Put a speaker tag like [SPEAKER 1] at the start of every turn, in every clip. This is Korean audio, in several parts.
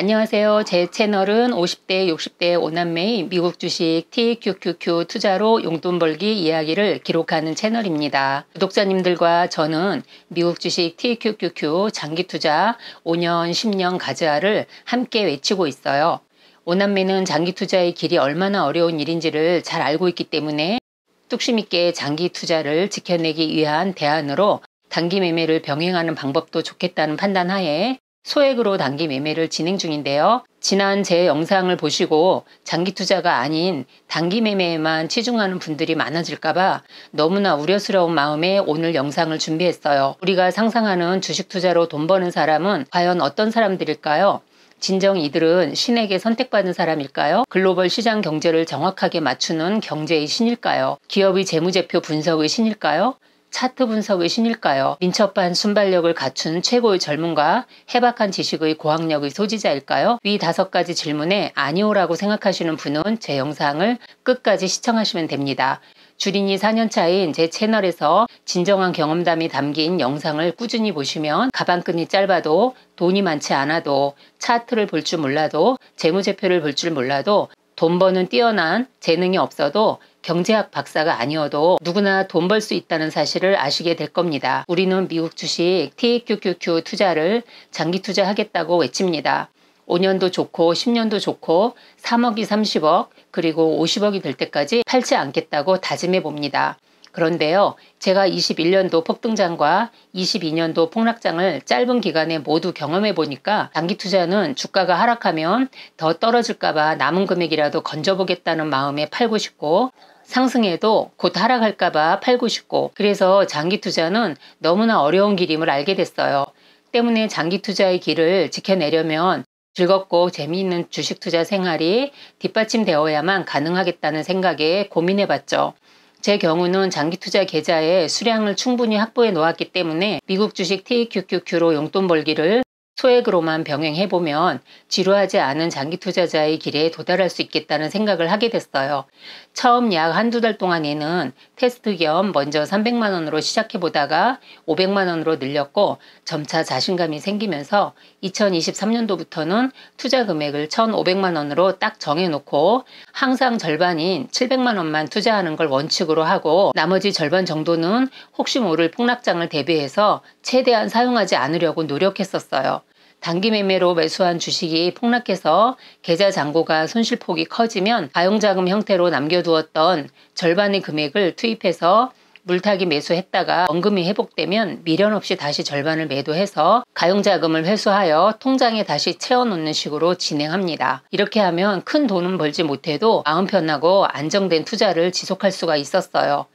[SPEAKER 1] 안녕하세요. 제 채널은 50대, 60대 오남매의 미국 주식 TQQQ 투자로 용돈 벌기 이야기를 기록하는 채널입니다. 구독자님들과 저는 미국 주식 TQQQ 장기 투자 5년, 10년 가자를 함께 외치고 있어요. 오남매는 장기 투자의 길이 얼마나 어려운 일인지를 잘 알고 있기 때문에 뚝심 있게 장기 투자를 지켜내기 위한 대안으로 단기 매매를 병행하는 방법도 좋겠다는 판단하에 소액으로 단기 매매를 진행 중인데요. 지난 제 영상을 보시고 장기 투자가 아닌 단기 매매에만 치중하는 분들이 많아질까봐 너무나 우려스러운 마음에 오늘 영상을 준비했어요. 우리가 상상하는 주식 투자로 돈 버는 사람은 과연 어떤 사람들일까요? 진정 이들은 신에게 선택받은 사람일까요? 글로벌 시장 경제를 정확하게 맞추는 경제의 신일까요? 기업의 재무제표 분석의 신일까요? 차트 분석 외신일까요? 민첩한 순발력을 갖춘 최고의 젊음과 해박한 지식의 고학력의 소지자일까요? 위 다섯 가지 질문에 아니오라고 생각하시는 분은 제 영상을 끝까지 시청하시면 됩니다. 주린이 4년차인 제 채널에서 진정한 경험담이 담긴 영상을 꾸준히 보시면 가방끈이 짧아도 돈이 많지 않아도 차트를 볼 줄 몰라도 재무제표를 볼 줄 몰라도 돈 버는 뛰어난 재능이 없어도 경제학 박사가 아니어도 누구나 돈 벌 수 있다는 사실을 아시게 될 겁니다. 우리는 미국 주식 TQQQ 투자를 장기 투자하겠다고 외칩니다. 5년도 좋고 10년도 좋고 3억이 30억 그리고 50억이 될 때까지 팔지 않겠다고 다짐해 봅니다. 그런데요. 제가 21년도 폭등장과 22년도 폭락장을 짧은 기간에 모두 경험해 보니까 단기 투자는 주가가 하락하면 더 떨어질까봐 남은 금액이라도 건져보겠다는 마음에 팔고 싶고 상승해도 곧 하락할까봐 팔고 싶고 그래서 장기 투자는 너무나 어려운 길임을 알게 됐어요. 때문에 장기 투자의 길을 지켜내려면 즐겁고 재미있는 주식 투자 생활이 뒷받침되어야만 가능하겠다는 생각에 고민해봤죠. 제 경우는 장기 투자 계좌에 수량을 충분히 확보해 놓았기 때문에 미국 주식 TQQQ로 용돈 벌기를 소액으로만 병행해보면 지루하지 않은 장기 투자자의 길에 도달할 수 있겠다는 생각을 하게 됐어요. 처음 약 한두 달 동안에는 테스트 겸 먼저 300만원으로 시작해보다가 500만원으로 늘렸고 점차 자신감이 생기면서 2023년도부터는 투자 금액을 1,500만원으로 딱 정해놓고 항상 절반인 700만원만 투자하는 걸 원칙으로 하고 나머지 절반 정도는 혹시 모를 폭락장을 대비해서 최대한 사용하지 않으려고 노력했었어요. 단기 매매로 매수한 주식이 폭락해서 계좌 잔고가 손실폭이 커지면 가용자금 형태로 남겨두었던 절반의 금액을 투입해서 물타기 매수했다가 원금이 회복되면 미련 없이 다시 절반을 매도해서 가용자금을 회수하여 통장에 다시 채워놓는 식으로 진행합니다. 이렇게 하면 큰 돈은 벌지 못해도 마음 편하고 안정된 투자를 지속할 수가 있었어요.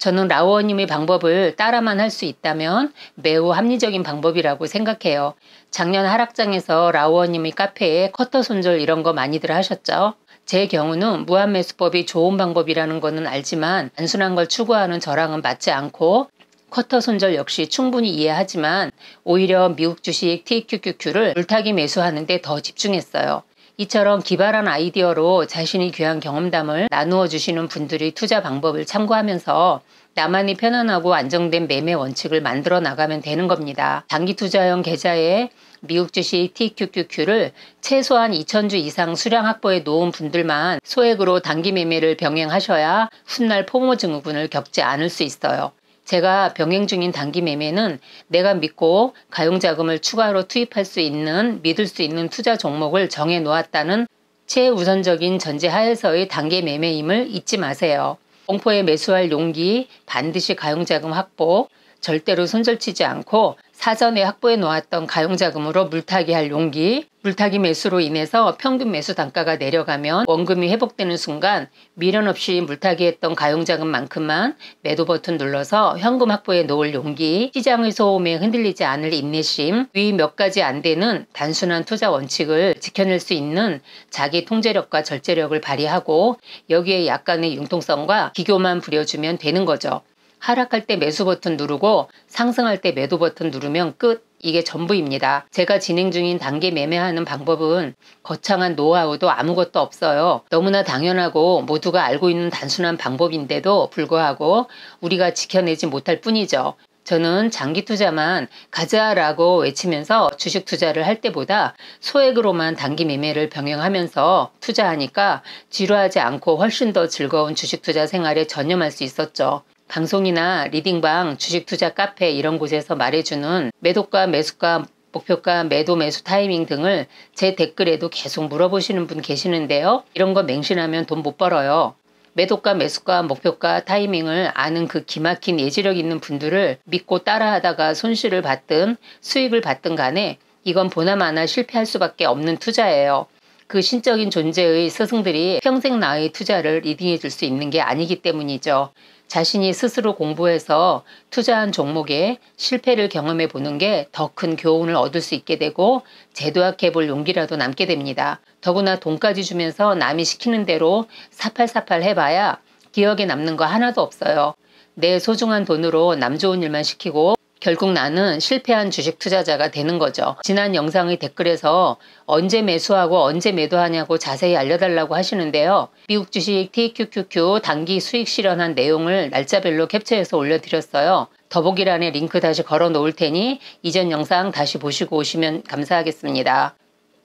[SPEAKER 1] 저는 라오어님의 방법을 따라만 할 수 있다면 매우 합리적인 방법이라고 생각해요. 작년 하락장에서 라오어님의 카페에 커터 손절 이런 거 많이들 하셨죠? 제 경우는 무한매수법이 좋은 방법이라는 거는 알지만 단순한 걸 추구하는 저랑은 맞지 않고 커터 손절 역시 충분히 이해하지만 오히려 미국 주식 TQQQ를 물타기 매수하는데 더 집중했어요. 이처럼 기발한 아이디어로 자신이 귀한 경험담을 나누어 주시는 분들이 투자 방법을 참고하면서 나만이 편안하고 안정된 매매 원칙을 만들어 나가면 되는 겁니다. 장기 투자형 계좌에 미국 주식 TQQQ를 최소한 2,000주 이상 수량 확보에 놓은 분들만 소액으로 단기 매매를 병행하셔야 훗날 포모 증후군을 겪지 않을 수 있어요. 제가 병행 중인 단기 매매는 내가 믿고 가용 자금을 추가로 투입할 수 있는 믿을 수 있는 투자 종목을 정해 놓았다는 최우선적인 전제 하에서의 단계 매매임을 잊지 마세요. 공포에 매수할 용기, 반드시 가용 자금 확보, 절대로 손절치지 않고 사전에 확보해 놓았던 가용자금으로 물타기 할 용기, 물타기 매수로 인해서 평균 매수 단가가 내려가면 원금이 회복되는 순간 미련 없이 물타기 했던 가용자금만큼만 매도 버튼 눌러서 현금 확보해 놓을 용기, 시장의 소음에 흔들리지 않을 인내심, 위 몇 가지 안 되는 단순한 투자 원칙을 지켜낼 수 있는 자기 통제력과 절제력을 발휘하고 여기에 약간의 융통성과 기교만 부려주면 되는 거죠. 하락할 때 매수 버튼 누르고 상승할 때 매도 버튼 누르면 끝. 이게 전부입니다. 제가 진행 중인 단계 매매하는 방법은 거창한 노하우도 아무것도 없어요. 너무나 당연하고 모두가 알고 있는 단순한 방법인데도 불구하고 우리가 지켜내지 못할 뿐이죠. 저는 장기 투자만 가자라고 외치면서 주식 투자를 할 때보다 소액으로만 단기 매매를 병행하면서 투자하니까 지루하지 않고 훨씬 더 즐거운 주식 투자 생활에 전념할 수 있었죠. 방송이나 리딩방, 주식 투자 카페 이런 곳에서 말해주는 매도가, 매수가, 목표가, 매도, 매수 타이밍 등을 제 댓글에도 계속 물어보시는 분 계시는데요. 이런 거 맹신하면 돈 못 벌어요. 매도가, 매수가, 목표가, 타이밍을 아는 그 기막힌 예지력 있는 분들을 믿고 따라하다가 손실을 받든 수익을 받든 간에 이건 보나마나 실패할 수밖에 없는 투자예요. 그 신적인 존재의 스승들이 평생 나의 투자를 리딩해 줄 수 있는 게 아니기 때문이죠. 자신이 스스로 공부해서 투자한 종목에 실패를 경험해 보는 게 더 큰 교훈을 얻을 수 있게 되고 재도약해 볼 용기라도 남게 됩니다. 더구나 돈까지 주면서 남이 시키는 대로 사팔사팔 해봐야 기억에 남는 거 하나도 없어요. 내 소중한 돈으로 남 좋은 일만 시키고 결국 나는 실패한 주식 투자자가 되는 거죠. 지난 영상의 댓글에서 언제 매수하고 언제 매도하냐고 자세히 알려달라고 하시는데요. 미국 주식 TQQQ 단기 수익 실현한 내용을 날짜별로 캡처해서 올려드렸어요. 더보기란에 링크 다시 걸어 놓을 테니 이전 영상 다시 보시고 오시면 감사하겠습니다.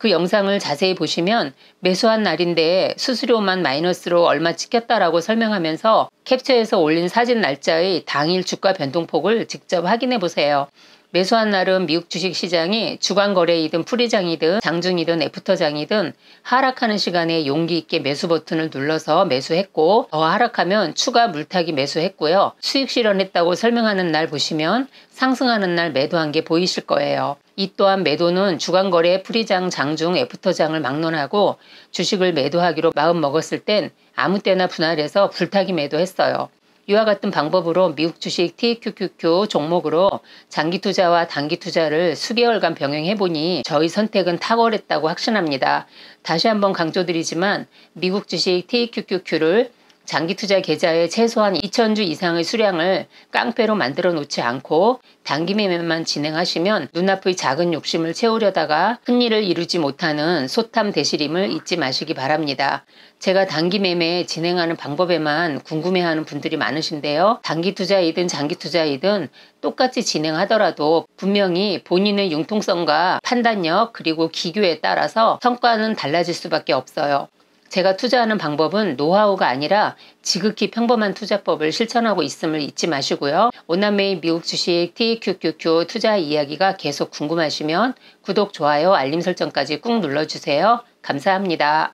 [SPEAKER 1] 그 영상을 자세히 보시면 매수한 날인데 수수료만 마이너스로 얼마 찍혔다라고 설명하면서 캡처해서 올린 사진 날짜의 당일 주가 변동폭을 직접 확인해 보세요. 매수한 날은 미국 주식시장이 주간거래이든 프리장이든 장중이든 애프터장이든 하락하는 시간에 용기 있게 매수 버튼을 눌러서 매수했고 더 하락하면 추가 물타기 매수했고요. 수익 실현했다고 설명하는 날 보시면 상승하는 날 매도한 게 보이실 거예요. 이 또한 매도는 주간거래 프리장 장중 애프터장을 막론하고 주식을 매도하기로 마음먹었을 땐 아무 때나 분할해서 불타기 매도했어요. 이와 같은 방법으로 미국 주식 TQQQ 종목으로 장기 투자와 단기 투자를 수개월간 병행해 보니 저희 선택은 탁월했다고 확신합니다. 다시 한번 강조드리지만 미국 주식 TQQQ를 장기 투자 계좌에 최소한 2,000주 이상의 수량을 깡패로 만들어 놓지 않고 단기 매매만 진행하시면 눈앞의 작은 욕심을 채우려다가 큰 일을 이루지 못하는 소탐 대실임을 잊지 마시기 바랍니다. 제가 단기 매매 진행하는 방법에만 궁금해하는 분들이 많으신데요. 단기 투자이든 장기 투자이든 똑같이 진행하더라도 분명히 본인의 융통성과 판단력 그리고 기교에 따라서 성과는 달라질 수밖에 없어요. 제가 투자하는 방법은 노하우가 아니라 지극히 평범한 투자법을 실천하고 있음을 잊지 마시고요. 온남매의 미국 주식 TQQQ 투자 이야기가 계속 궁금하시면 구독, 좋아요, 알림 설정까지 꾹 눌러주세요. 감사합니다.